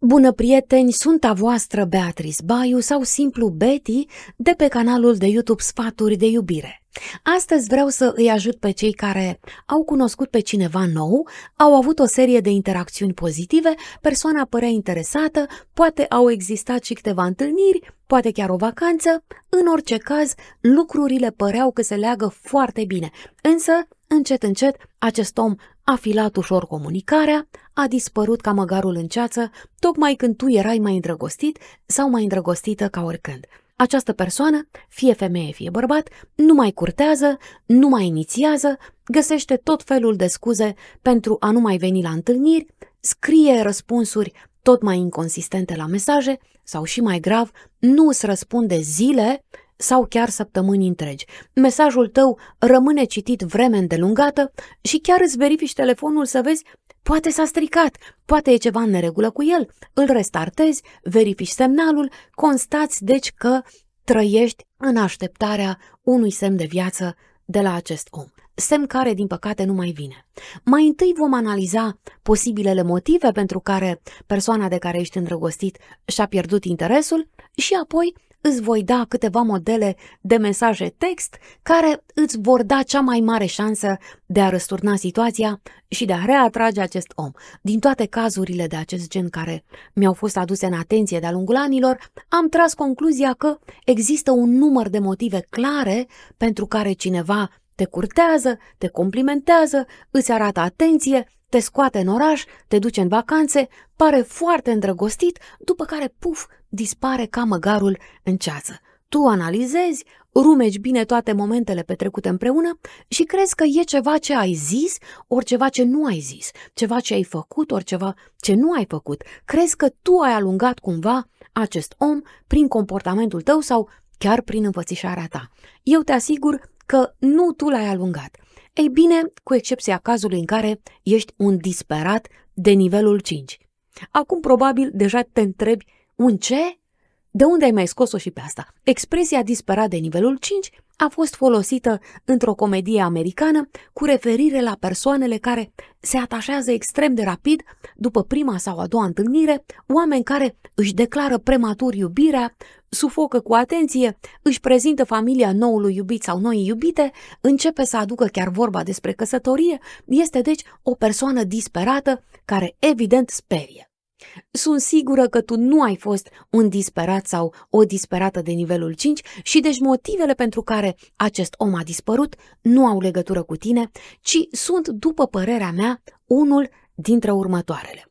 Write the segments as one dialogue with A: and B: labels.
A: Bună prieteni, sunt a voastră Beatrice Baiu sau simplu Betty de pe canalul de YouTube Sfaturi de Iubire. Astăzi vreau să îi ajut pe cei care au cunoscut pe cineva nou, au avut o serie de interacțiuni pozitive, persoana părea interesată, poate au existat și câteva întâlniri, poate chiar o vacanță, în orice caz, lucrurile păreau că se leagă foarte bine, însă, încet, încet, acest om a filat ușor comunicarea, a dispărut ca măgarul în ceață, tocmai când tu erai mai îndrăgostit sau mai îndrăgostită ca oricând. Această persoană, fie femeie, fie bărbat, nu mai curtează, nu mai inițiază, găsește tot felul de scuze pentru a nu mai veni la întâlniri, scrie răspunsuri tot mai inconsistente la mesaje sau și mai grav, nu îți răspunde zile sau chiar săptămâni întregi. Mesajul tău rămâne citit vreme îndelungată și chiar îți verifici telefonul să vezi Poate s-a stricat, poate e ceva în neregulă cu el, îl restartezi, verifici semnalul, constați deci că trăiești în așteptarea unui semn de viață de la acest om. Semn care, din păcate, nu mai vine. Mai întâi vom analiza posibilele motive pentru care persoana de care ești îndrăgostit și-a pierdut interesul și apoi îți voi da câteva modele de mesaje text care îți vor da cea mai mare șansă de a răsturna situația și de a reatrage acest om. Din toate cazurile de acest gen care mi-au fost aduse în atenție de-a lungul anilor, am tras concluzia că există un număr de motive clare pentru care cineva te curtează, te complimentează, îți arată atenție te scoate în oraș, te duce în vacanțe, pare foarte îndrăgostit, după care, puf, dispare ca măgarul în ceață. Tu analizezi, rumeci bine toate momentele petrecute împreună și crezi că e ceva ce ai zis, ori ceva ce nu ai zis, ceva ce ai făcut, ori ceva ce nu ai făcut. Crezi că tu ai alungat cumva acest om prin comportamentul tău sau chiar prin învățișarea ta. Eu te asigur că nu tu l-ai alungat. Ei bine, cu excepția cazului în care ești un disperat de nivelul 5. Acum probabil deja te întrebi un ce? De unde ai mai scos-o și pe asta? Expresia disperat de nivelul 5 a fost folosită într-o comedie americană cu referire la persoanele care se atașează extrem de rapid după prima sau a doua întâlnire, oameni care își declară prematur iubirea, sufocă cu atenție, își prezintă familia noului iubit sau noii iubite, începe să aducă chiar vorba despre căsătorie, este deci o persoană disperată care evident sperie. Sunt sigură că tu nu ai fost un disperat sau o disperată de nivelul 5 și deci motivele pentru care acest om a dispărut nu au legătură cu tine, ci sunt, după părerea mea, unul dintre următoarele.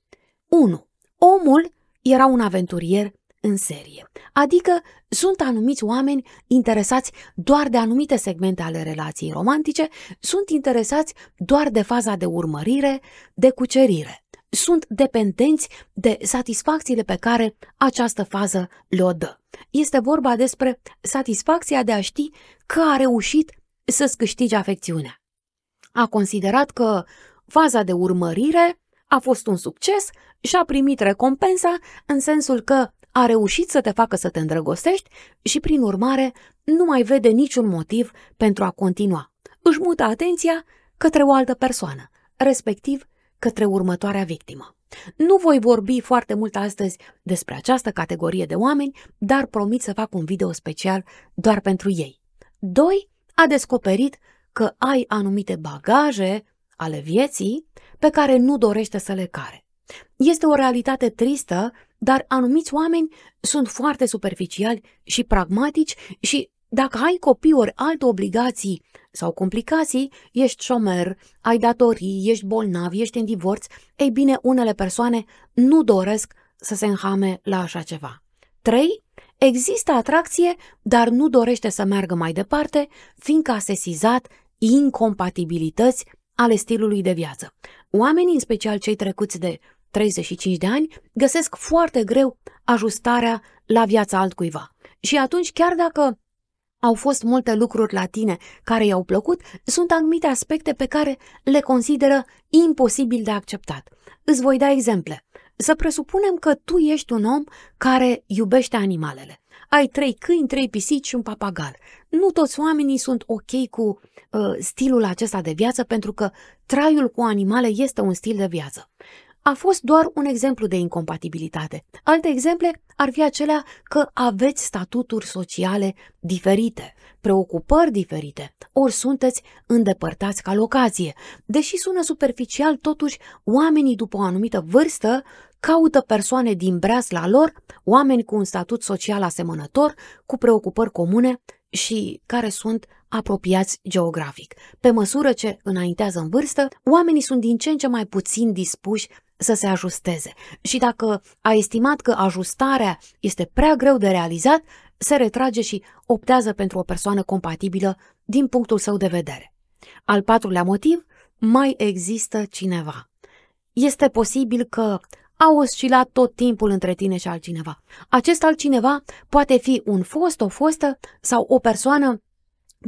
A: 1. Omul era un aventurier în serie, adică sunt anumiți oameni interesați doar de anumite segmente ale relației romantice, sunt interesați doar de faza de urmărire, de cucerire sunt dependenți de satisfacțiile pe care această fază le-o dă. Este vorba despre satisfacția de a ști că a reușit să-ți câștige afecțiunea. A considerat că faza de urmărire a fost un succes și a primit recompensa în sensul că a reușit să te facă să te îndrăgostești și, prin urmare, nu mai vede niciun motiv pentru a continua. Își mută atenția către o altă persoană, respectiv către următoarea victimă. Nu voi vorbi foarte mult astăzi despre această categorie de oameni, dar promit să fac un video special doar pentru ei. 2. A descoperit că ai anumite bagaje ale vieții pe care nu dorește să le care. Este o realitate tristă, dar anumiți oameni sunt foarte superficiali și pragmatici și dacă ai copii ori alte obligații sau complicații, ești șomer, ai datorii, ești bolnav, ești în divorț, ei bine, unele persoane nu doresc să se înhame la așa ceva. 3. Există atracție, dar nu dorește să meargă mai departe, fiindcă a sesizat incompatibilități ale stilului de viață. Oamenii, în special cei trecuți de 35 de ani, găsesc foarte greu ajustarea la viața altcuiva. Și atunci, chiar dacă au fost multe lucruri la tine care i-au plăcut, sunt anumite aspecte pe care le consideră imposibil de acceptat. Îți voi da exemple. Să presupunem că tu ești un om care iubește animalele. Ai trei câini, trei pisici și un papagal. Nu toți oamenii sunt ok cu uh, stilul acesta de viață pentru că traiul cu animale este un stil de viață a fost doar un exemplu de incompatibilitate. Alte exemple ar fi acelea că aveți statuturi sociale diferite, preocupări diferite, ori sunteți îndepărtați ca locație. Deși sună superficial, totuși oamenii după o anumită vârstă caută persoane din la lor, oameni cu un statut social asemănător, cu preocupări comune și care sunt apropiați geografic. Pe măsură ce înaintează în vârstă, oamenii sunt din ce în ce mai puțin dispuși să se ajusteze și dacă a estimat că ajustarea este prea greu de realizat, se retrage și optează pentru o persoană compatibilă din punctul său de vedere. Al patrulea motiv, mai există cineva. Este posibil că a oscilat tot timpul între tine și altcineva. Acest altcineva poate fi un fost, o fostă sau o persoană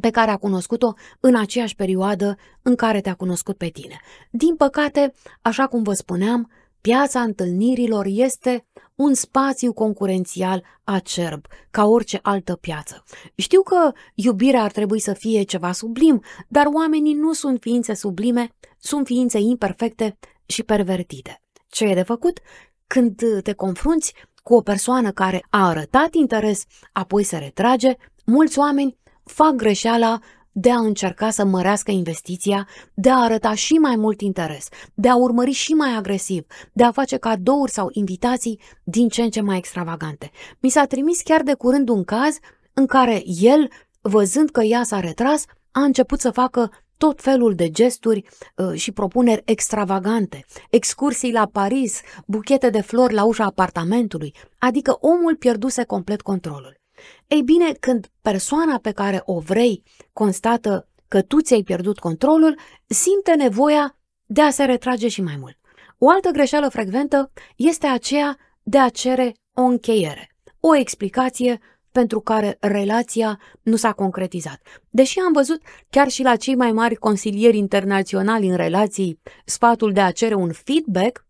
A: pe care a cunoscut-o în aceeași perioadă în care te-a cunoscut pe tine. Din păcate, așa cum vă spuneam, piața întâlnirilor este un spațiu concurențial acerb, ca orice altă piață. Știu că iubirea ar trebui să fie ceva sublim, dar oamenii nu sunt ființe sublime, sunt ființe imperfecte și pervertite. Ce e de făcut? Când te confrunți cu o persoană care a arătat interes, apoi se retrage, mulți oameni fac greșeala de a încerca să mărească investiția, de a arăta și mai mult interes, de a urmări și mai agresiv, de a face cadouri sau invitații din ce în ce mai extravagante. Mi s-a trimis chiar de curând un caz în care el, văzând că ea s-a retras, a început să facă tot felul de gesturi uh, și propuneri extravagante, excursii la Paris, buchete de flori la ușa apartamentului, adică omul pierduse complet controlul. Ei bine, când persoana pe care o vrei constată că tu ți-ai pierdut controlul, simte nevoia de a se retrage și mai mult. O altă greșeală frecventă este aceea de a cere o încheiere, o explicație pentru care relația nu s-a concretizat. Deși am văzut chiar și la cei mai mari consilieri internaționali în relații sfatul de a cere un feedback,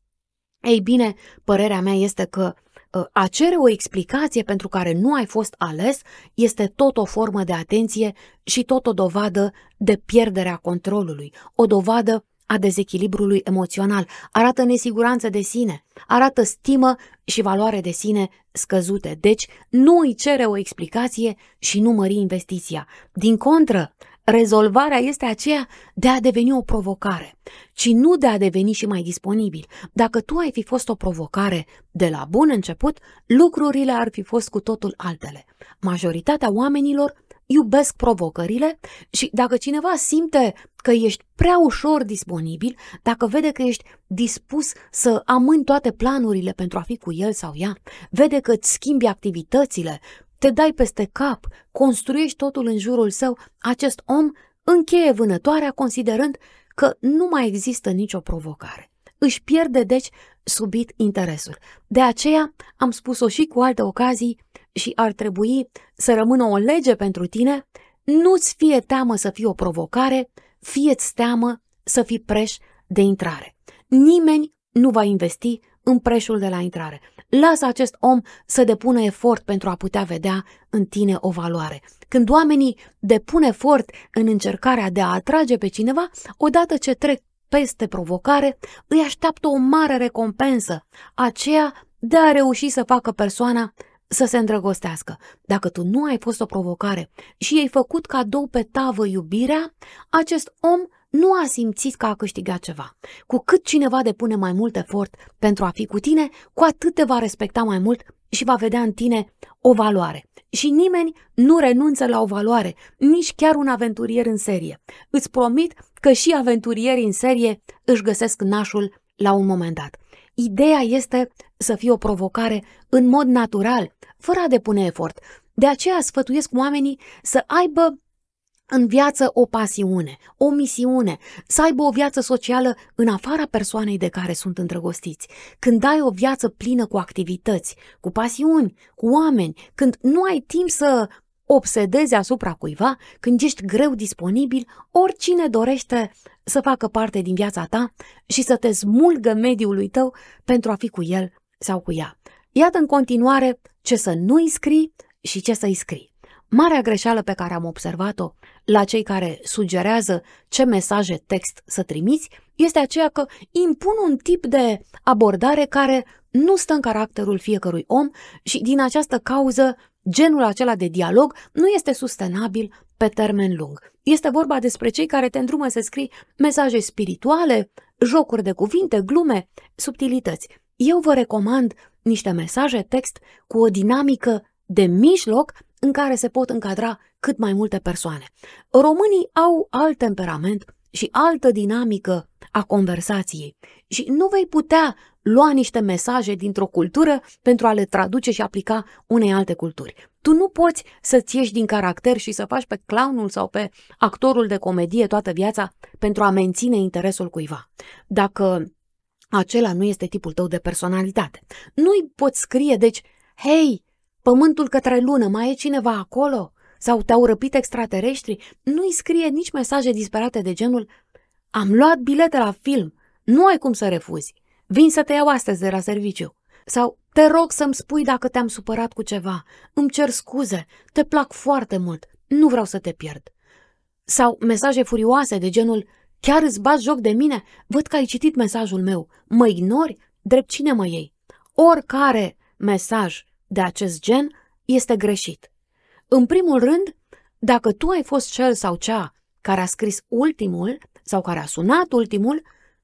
A: ei bine, părerea mea este că Ă, a cere o explicație pentru care nu ai fost ales este tot o formă de atenție și tot o dovadă de pierderea controlului, o dovadă a dezechilibrului emoțional, arată nesiguranță de sine, arată stimă și valoare de sine scăzute. Deci nu îi cere o explicație și nu mări investiția. Din contră, Rezolvarea este aceea de a deveni o provocare, ci nu de a deveni și mai disponibil. Dacă tu ai fi fost o provocare de la bun început, lucrurile ar fi fost cu totul altele. Majoritatea oamenilor iubesc provocările și dacă cineva simte că ești prea ușor disponibil, dacă vede că ești dispus să amâni toate planurile pentru a fi cu el sau ea, vede că îți schimbi activitățile, te dai peste cap, construiești totul în jurul său, acest om încheie vânătoarea considerând că nu mai există nicio provocare. Își pierde, deci, subit interesul. De aceea am spus-o și cu alte ocazii și ar trebui să rămână o lege pentru tine, nu-ți fie teamă să fii o provocare, fie-ți teamă să fii preș de intrare. Nimeni nu va investi în preșul de la intrare. Lasă acest om să depună efort pentru a putea vedea în tine o valoare. Când oamenii depun efort în încercarea de a atrage pe cineva, odată ce trec peste provocare, îi așteaptă o mare recompensă, aceea de a reuși să facă persoana să se îndrăgostească. Dacă tu nu ai fost o provocare și ai făcut cadou pe tavă iubirea, acest om nu a simțit că a câștigat ceva. Cu cât cineva depune mai mult efort pentru a fi cu tine, cu atât te va respecta mai mult și va vedea în tine o valoare. Și nimeni nu renunță la o valoare, nici chiar un aventurier în serie. Îți promit că și aventurierii în serie își găsesc nașul la un moment dat. Ideea este să fie o provocare în mod natural, fără a depune efort. De aceea sfătuiesc oamenii să aibă în viață o pasiune, o misiune, să aibă o viață socială în afara persoanei de care sunt îndrăgostiți. Când ai o viață plină cu activități, cu pasiuni, cu oameni, când nu ai timp să obsedezi asupra cuiva, când ești greu disponibil, oricine dorește să facă parte din viața ta și să te smulgă mediului tău pentru a fi cu el sau cu ea. Iată în continuare ce să nu-i scrii și ce să-i scrii. Marea greșeală pe care am observat-o la cei care sugerează ce mesaje text să trimiți este aceea că impun un tip de abordare care nu stă în caracterul fiecărui om și din această cauză genul acela de dialog nu este sustenabil pe termen lung. Este vorba despre cei care te îndrumă să scrii mesaje spirituale, jocuri de cuvinte, glume, subtilități. Eu vă recomand niște mesaje text cu o dinamică de mijloc în care se pot încadra cât mai multe persoane. Românii au alt temperament și altă dinamică a conversației și nu vei putea lua niște mesaje dintr-o cultură pentru a le traduce și aplica unei alte culturi. Tu nu poți să-ți ieși din caracter și să faci pe clownul sau pe actorul de comedie toată viața pentru a menține interesul cuiva. Dacă acela nu este tipul tău de personalitate. Nu-i poți scrie, deci, hei, Pământul către lună, mai e cineva acolo? Sau te-au răpit extraterestri? Nu-i scrie nici mesaje disperate de genul Am luat bilete la film, nu ai cum să refuzi. Vin să te iau astăzi de la serviciu. Sau te rog să-mi spui dacă te-am supărat cu ceva. Îmi cer scuze, te plac foarte mult, nu vreau să te pierd. Sau mesaje furioase de genul Chiar îți bați joc de mine? Văd că ai citit mesajul meu. Mă ignori? Drept cine mă iei? Oricare mesaj de acest gen este greșit. În primul rând, dacă tu ai fost cel sau cea care a scris ultimul sau care a sunat ultimul,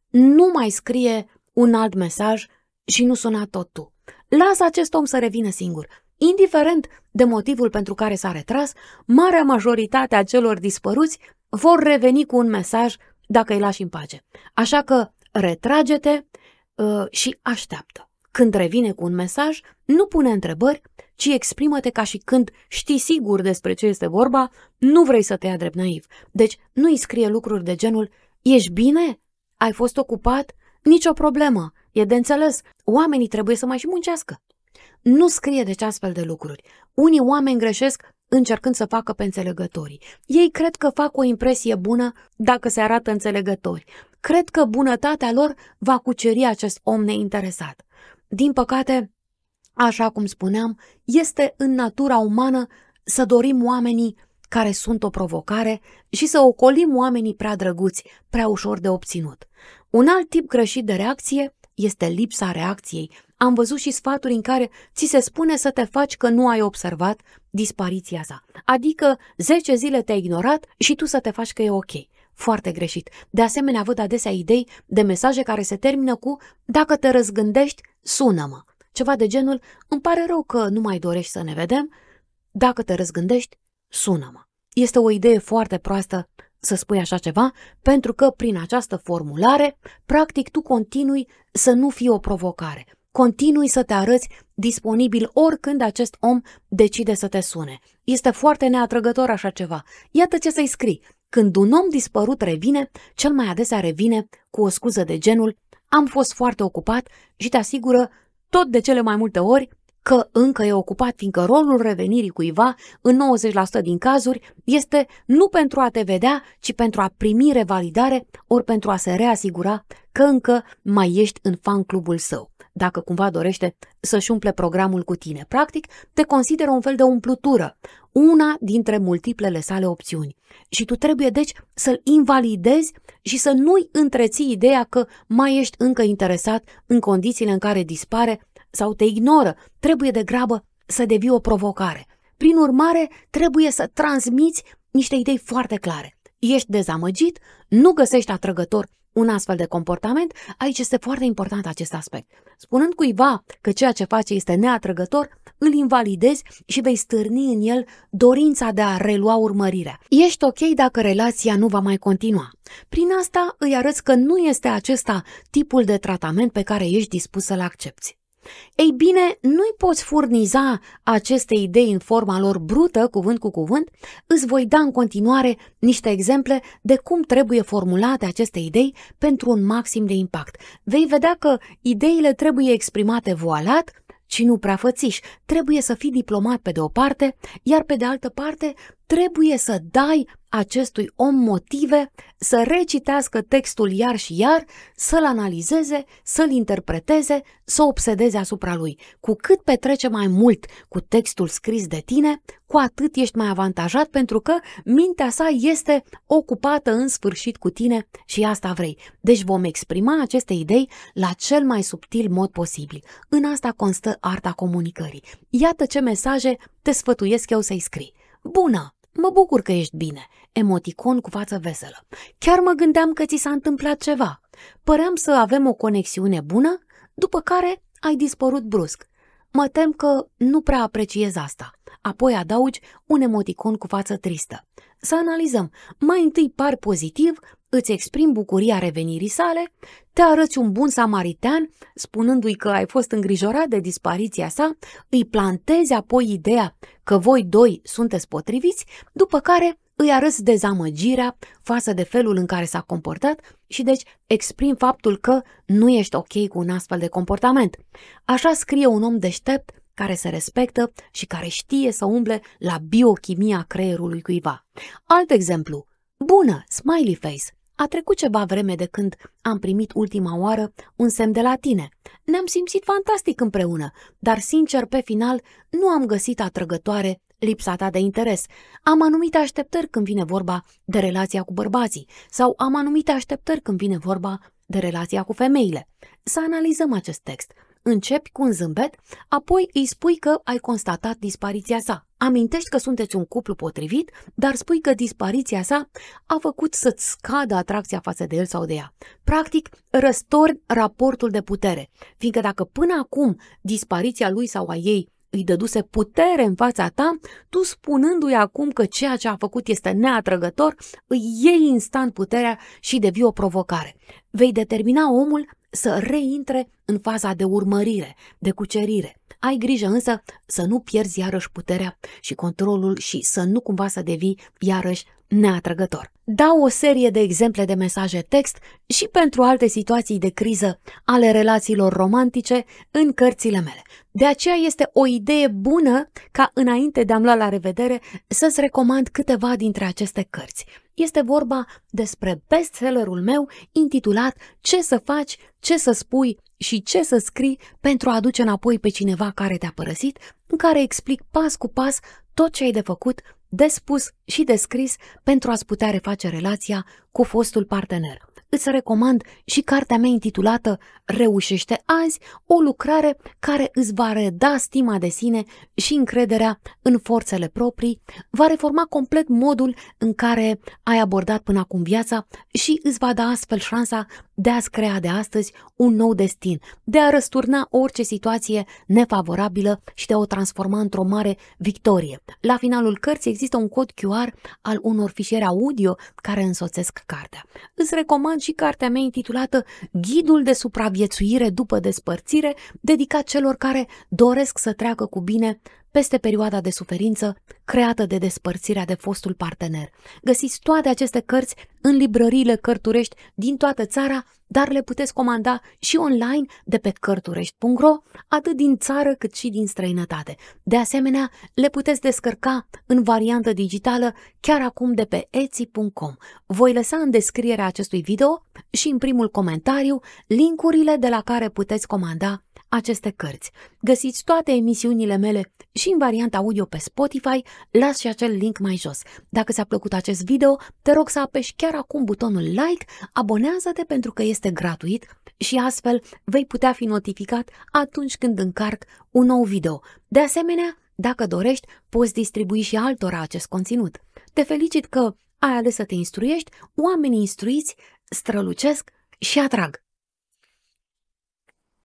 A: nu mai scrie un alt mesaj și nu suna tot tu. Lasă acest om să revină singur. Indiferent de motivul pentru care s-a retras, marea majoritate a celor dispăruți vor reveni cu un mesaj dacă îi lași în pace. Așa că retrage-te uh, și așteaptă. Când revine cu un mesaj, nu pune întrebări, ci exprimă-te ca și când știi sigur despre ce este vorba, nu vrei să te ia drept naiv. Deci nu îi scrie lucruri de genul Ești bine? Ai fost ocupat? Nicio problemă. E de înțeles. Oamenii trebuie să mai și muncească. Nu scrie deci astfel de lucruri. Unii oameni greșesc încercând să facă pe înțelegătorii. Ei cred că fac o impresie bună dacă se arată înțelegători. Cred că bunătatea lor va cuceri acest om neinteresat. Din păcate, așa cum spuneam, este în natura umană să dorim oamenii care sunt o provocare și să ocolim oamenii prea drăguți, prea ușor de obținut. Un alt tip greșit de reacție este lipsa reacției. Am văzut și sfaturi în care ți se spune să te faci că nu ai observat dispariția sa. Adică 10 zile te-ai ignorat și tu să te faci că e ok foarte greșit. De asemenea, văd adesea idei de mesaje care se termină cu dacă te răzgândești, sună-mă. Ceva de genul, îmi pare rău că nu mai dorești să ne vedem, dacă te răzgândești, sună-mă. Este o idee foarte proastă să spui așa ceva, pentru că prin această formulare, practic tu continui să nu fii o provocare. Continui să te arăți disponibil oricând acest om decide să te sune. Este foarte neatrăgător așa ceva. Iată ce să-i scrii. Când un om dispărut revine, cel mai adesea revine cu o scuză de genul am fost foarte ocupat și te asigură tot de cele mai multe ori că încă e ocupat, fiindcă rolul revenirii cuiva, în 90% din cazuri, este nu pentru a te vedea, ci pentru a primi revalidare, ori pentru a se reasigura că încă mai ești în fan clubul său dacă cumva dorește să-și umple programul cu tine. Practic, te consideră un fel de umplutură, una dintre multiplele sale opțiuni. Și tu trebuie, deci, să-l invalidezi și să nu-i întreții ideea că mai ești încă interesat în condițiile în care dispare sau te ignoră, trebuie de grabă să devii o provocare. Prin urmare, trebuie să transmiți niște idei foarte clare. Ești dezamăgit, nu găsești atrăgător un astfel de comportament, aici este foarte important acest aspect. Spunând cuiva că ceea ce face este neatrăgător, îl invalidezi și vei stârni în el dorința de a relua urmărirea. Ești ok dacă relația nu va mai continua. Prin asta îi arăți că nu este acesta tipul de tratament pe care ești dispus să-l accepti. Ei bine, nu-i poți furniza aceste idei în forma lor brută, cuvânt cu cuvânt, îți voi da în continuare niște exemple de cum trebuie formulate aceste idei pentru un maxim de impact. Vei vedea că ideile trebuie exprimate voalat, ci nu prea fățiși. Trebuie să fii diplomat pe de o parte, iar pe de altă parte trebuie să dai acestui om motive să recitească textul iar și iar, să-l analizeze, să-l interpreteze, să obsedeze asupra lui. Cu cât petrece mai mult cu textul scris de tine, cu atât ești mai avantajat pentru că mintea sa este ocupată în sfârșit cu tine și asta vrei. Deci vom exprima aceste idei la cel mai subtil mod posibil. În asta constă arta comunicării. Iată ce mesaje te sfătuiesc eu să-i scrii. Bună! Mă bucur că ești bine, emoticon cu față veselă. Chiar mă gândeam că ți s-a întâmplat ceva. Păream să avem o conexiune bună, după care ai dispărut brusc. Mă tem că nu prea apreciez asta. Apoi adaugi un emoticon cu față tristă. Să analizăm. Mai întâi par pozitiv, îți exprimi bucuria revenirii sale, te arăți un bun Samaritan, spunându-i că ai fost îngrijorat de dispariția sa, îi plantezi apoi ideea că voi doi sunteți potriviți, după care îi arăți dezamăgirea față de felul în care s-a comportat și deci exprim faptul că nu ești ok cu un astfel de comportament. Așa scrie un om deștept care se respectă și care știe să umble la biochimia creierului cuiva. Alt exemplu, bună, smiley face. A trecut ceva vreme de când am primit ultima oară un semn de la tine. Ne-am simțit fantastic împreună, dar sincer, pe final, nu am găsit atrăgătoare lipsa ta de interes. Am anumite așteptări când vine vorba de relația cu bărbații sau am anumite așteptări când vine vorba de relația cu femeile. Să analizăm acest text. Începi cu un zâmbet, apoi îi spui că ai constatat dispariția sa. Amintești că sunteți un cuplu potrivit, dar spui că dispariția sa a făcut să-ți scadă atracția față de el sau de ea. Practic, răstorni raportul de putere, fiindcă dacă până acum dispariția lui sau a ei îi dăduse putere în fața ta, tu spunându-i acum că ceea ce a făcut este neatrăgător, îi iei instant puterea și devii o provocare. Vei determina omul să reintre în faza de urmărire, de cucerire. Ai grijă însă să nu pierzi iarăși puterea și controlul și să nu cumva să devii iarăși neatrăgător. Dau o serie de exemple de mesaje text și pentru alte situații de criză ale relațiilor romantice în cărțile mele. De aceea este o idee bună ca înainte de a-mi lua la revedere să-ți recomand câteva dintre aceste cărți. Este vorba despre bestsellerul meu intitulat Ce să faci, ce să spui și ce să scrii pentru a aduce înapoi pe cineva care te-a părăsit, în care explic pas cu pas tot ce ai de făcut, de spus și de scris pentru a-ți putea reface relația cu fostul partener. Îți recomand și cartea mea intitulată Reușește azi, o lucrare care îți va reda stima de sine și încrederea în forțele proprii, va reforma complet modul în care ai abordat până acum viața și îți va da astfel șansa de a-ți crea de astăzi un nou destin, de a răsturna orice situație nefavorabilă și de a o transforma într-o mare victorie. La finalul cărții există un cod QR al unor fișiere audio care însoțesc cartea. Îți recomand și cartea mea intitulată Ghidul de supraviețuire după despărțire, dedicat celor care doresc să treacă cu bine peste perioada de suferință creată de despărțirea de fostul partener. Găsiți toate aceste cărți în librăriile cărturești din toată țara, dar le puteți comanda și online de pe cărturești.ro, atât din țară cât și din străinătate. De asemenea, le puteți descărca în variantă digitală chiar acum de pe etsy.com. Voi lăsa în descrierea acestui video și în primul comentariu linkurile de la care puteți comanda aceste cărți. Găsiți toate emisiunile mele și în varianta audio pe Spotify, las și acel link mai jos. Dacă ți-a plăcut acest video, te rog să apeși chiar acum butonul like, abonează-te pentru că este gratuit și astfel vei putea fi notificat atunci când încarc un nou video. De asemenea, dacă dorești, poți distribui și altora acest conținut. Te felicit că ai ales să te instruiești, oamenii instruiți strălucesc și atrag.